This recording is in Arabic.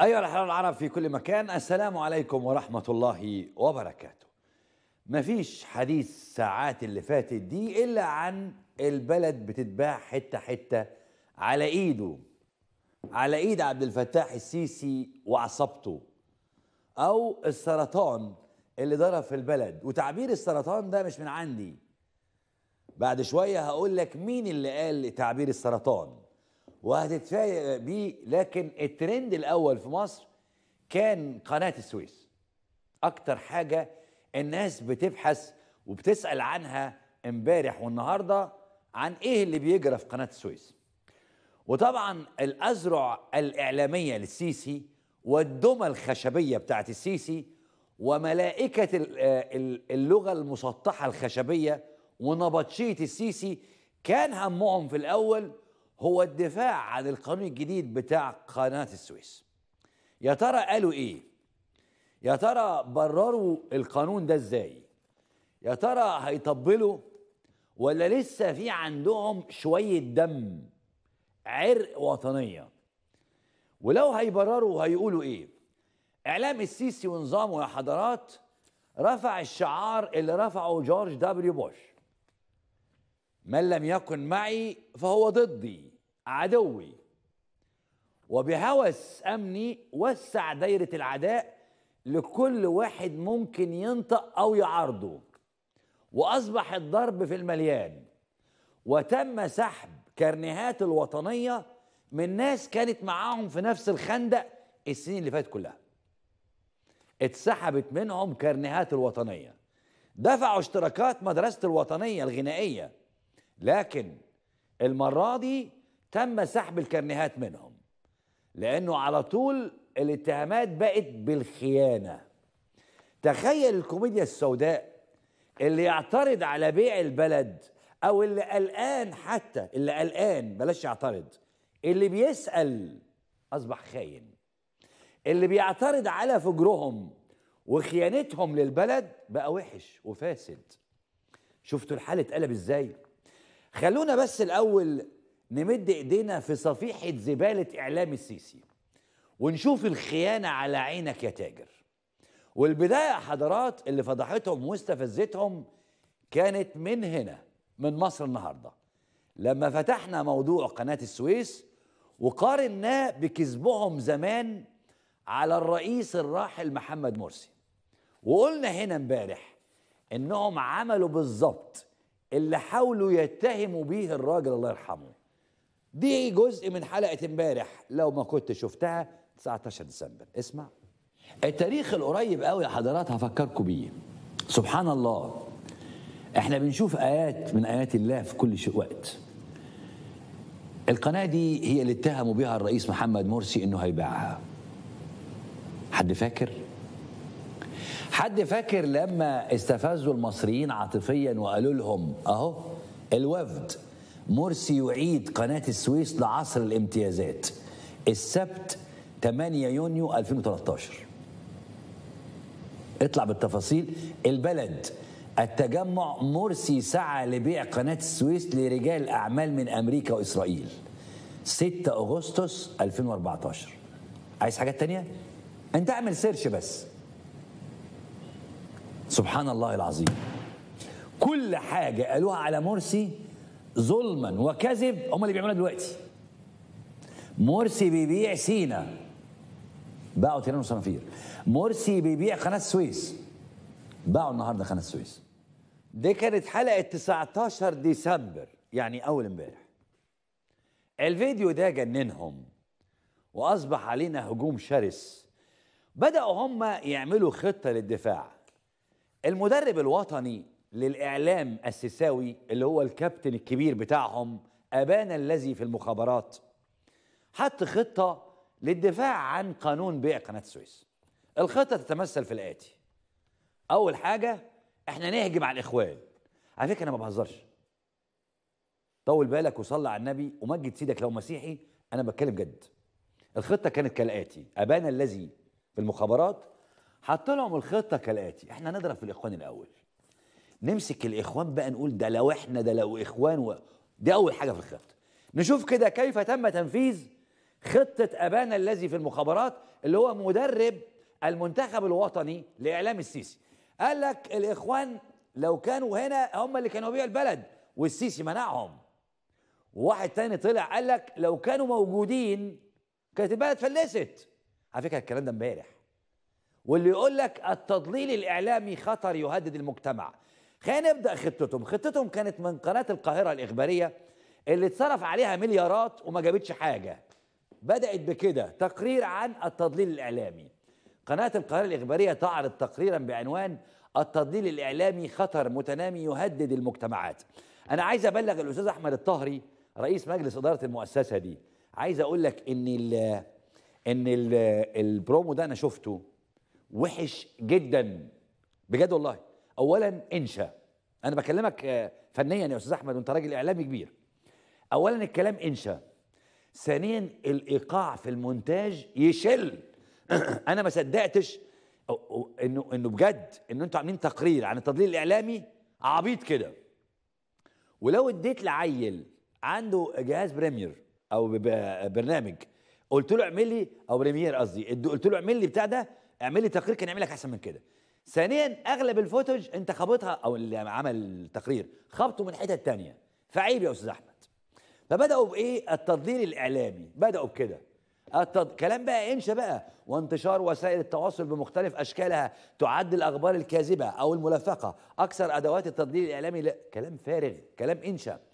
أيها الأحرار العرب في كل مكان السلام عليكم ورحمة الله وبركاته مفيش حديث ساعات اللي فاتت دي إلا عن البلد بتتباع حتة حتة على إيده على إيد عبد الفتاح السيسي وعصبته أو السرطان اللي ضرب في البلد وتعبير السرطان ده مش من عندي بعد شوية هقول لك مين اللي قال تعبير السرطان وهتتفاجئ بيه لكن الترند الاول في مصر كان قناه السويس اكتر حاجه الناس بتبحث وبتسال عنها امبارح والنهارده عن ايه اللي بيجرى في قناه السويس وطبعا الأذرع الإعلامية للسيسي والدمى الخشبية بتاعه السيسي وملائكة آه، اللغة المسطحة الخشبية ونبطشية السيسي كان همهم في الأول هو الدفاع عن القانون الجديد بتاع قناة السويس يا ترى قالوا ايه يا ترى برروا القانون ده ازاي يا ترى هيطبلوا ولا لسه في عندهم شوية دم عرق وطنية ولو هيبرروا هيقولوا ايه اعلام السيسي ونظامه يا حضرات رفع الشعار اللي رفعه جورج دبليو بوش من لم يكن معي فهو ضدي عدوي وبهوس امني وسع دايره العداء لكل واحد ممكن ينطق او يعارضه واصبح الضرب في المليان وتم سحب كرنيهات الوطنيه من ناس كانت معاهم في نفس الخندق السنين اللي فاتت كلها اتسحبت منهم كرنيهات الوطنيه دفعوا اشتراكات مدرسه الوطنيه الغنائيه لكن المره دي تم سحب الكرنيهات منهم لانه على طول الاتهامات بقت بالخيانه تخيل الكوميديا السوداء اللي يعترض على بيع البلد او اللي قلقان حتى اللي قلقان بلاش يعترض اللي بيسال اصبح خاين اللي بيعترض على فجرهم وخيانتهم للبلد بقى وحش وفاسد شفتوا الحاله اتقلب ازاي خلونا بس الاول نمد ايدينا في صفيحه زباله اعلام السيسي ونشوف الخيانه على عينك يا تاجر والبدايه حضرات اللي فضحتهم واستفزتهم كانت من هنا من مصر النهارده لما فتحنا موضوع قناه السويس وقارناه بكذبهم زمان على الرئيس الراحل محمد مرسي وقلنا هنا امبارح انهم عملوا بالظبط اللي حاولوا يتهموا بيه الراجل الله يرحمه دي جزء من حلقه امبارح لو ما كنت شفتها 19 ديسمبر اسمع التاريخ القريب قوي يا حضرات هفكركم بيه سبحان الله احنا بنشوف ايات من ايات الله في كل شيء وقت القناه دي هي اللي اتهموا بها الرئيس محمد مرسي انه هيبيعها حد فاكر حد فاكر لما استفزوا المصريين عاطفيا وقالوا لهم اهو الوفد مرسي يعيد قناة السويس لعصر الامتيازات السبت 8 يونيو 2013 اطلع بالتفاصيل البلد التجمع مرسي سعى لبيع قناة السويس لرجال أعمال من أمريكا وإسرائيل 6 أغسطس 2014 عايز حاجات تانية؟ أنت اعمل سيرش بس سبحان الله العظيم كل حاجة قالوها على مرسي ظلما وكذب هم اللي بيعملوها دلوقتي مرسي بيبيع سينا باعوا تيران وصنافير مرسي بيبيع قناه السويس باعوا النهارده قناه السويس دي كانت حلقه 19 ديسمبر يعني اول امبارح الفيديو ده جننهم واصبح علينا هجوم شرس بداوا هم يعملوا خطه للدفاع المدرب الوطني للإعلام السيساوي اللي هو الكابتن الكبير بتاعهم أبان الذي في المخابرات حط خطة للدفاع عن قانون بيع قناة السويس الخطة تتمثل في الآتي أول حاجة إحنا نهجم على الإخوان على فكرة أنا ما بهزرش طول بالك وصلى على النبي ومجد سيدك لو مسيحي أنا بتكلم جد الخطة كانت كالآتي أبان الذي في المخابرات حط لهم الخطة كالآتي إحنا نضرب في الإخوان الأول نمسك الاخوان بقى نقول ده لو احنا ده لو اخوان و... دي اول حاجه في الخطه نشوف كده كيف تم تنفيذ خطه ابانا الذي في المخابرات اللي هو مدرب المنتخب الوطني لاعلام السيسي قال لك الاخوان لو كانوا هنا هم اللي كانوا بيع البلد والسيسي منعهم وواحد تاني طلع قال لك لو كانوا موجودين كانت البلد فلست على فكره الكلام ده امبارح واللي يقول لك التضليل الاعلامي خطر يهدد المجتمع خلينا نبدا خطتهم خطتهم كانت من قناه القاهره الاخباريه اللي اتصرف عليها مليارات وما جابتش حاجه بدات بكده تقرير عن التضليل الاعلامي قناه القاهره الاخباريه تعرض تقريرا بعنوان التضليل الاعلامي خطر متنامي يهدد المجتمعات انا عايز ابلغ الاستاذ احمد الطهري رئيس مجلس اداره المؤسسه دي عايز اقول لك ان الـ ان الـ البرومو ده انا شفته وحش جدا بجد والله اولا انشا انا بكلمك آه، فنيا يا استاذ احمد وانت راجل اعلامي كبير اولا الكلام انشا ثانيا الايقاع في المونتاج يشل انا ما صدقتش انه انه بجد ان انتوا عاملين تقرير عن التضليل الاعلامي عبيط كده ولو اديت لعيل عنده جهاز بريمير او برنامج قلت له اعمل لي او بريمير قصدي قلت له اعمل لي بتاع ده اعمل لي تقرير كان يعمل لك احسن من كده ثانيا اغلب الفوتج انت خابطها او اللي عمل التقرير خبطه من حتت تانية فعيب يا استاذ احمد فبداوا بايه التضليل الاعلامي بداوا بكده التض... كلام بقى انشا بقى وانتشار وسائل التواصل بمختلف اشكالها تعد الاخبار الكاذبه او الملفقه اكثر ادوات التضليل الاعلامي لا كلام فارغ كلام انشا